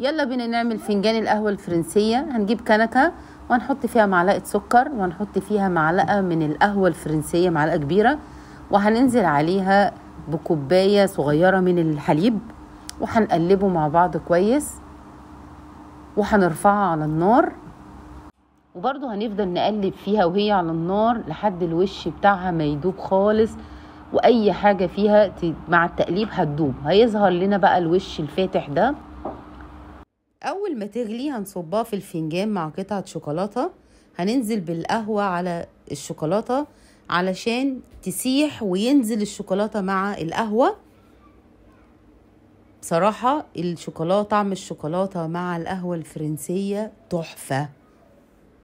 يلا بينا نعمل فنجان القهوة الفرنسية هنجيب كنكة وهنحط فيها معلقة سكر وهنحط فيها معلقة من القهوة الفرنسية معلقة كبيرة وهننزل عليها بكوباية صغيرة من الحليب وهنقلبه مع بعض كويس وهنرفعها على النار وبرضو هنفضل نقلب فيها وهي على النار لحد الوش بتاعها ما يدوب خالص واي حاجه فيها مع التقليب هتدوب هيظهر لنا بقى الوش الفاتح ده اول ما تغلي هنصبها في الفنجان مع قطعه شوكولاته هننزل بالقهوه على الشوكولاته علشان تسيح وينزل الشوكولاته مع القهوه بصراحه الشوكولاته طعم الشوكولاته مع القهوه الفرنسيه تحفه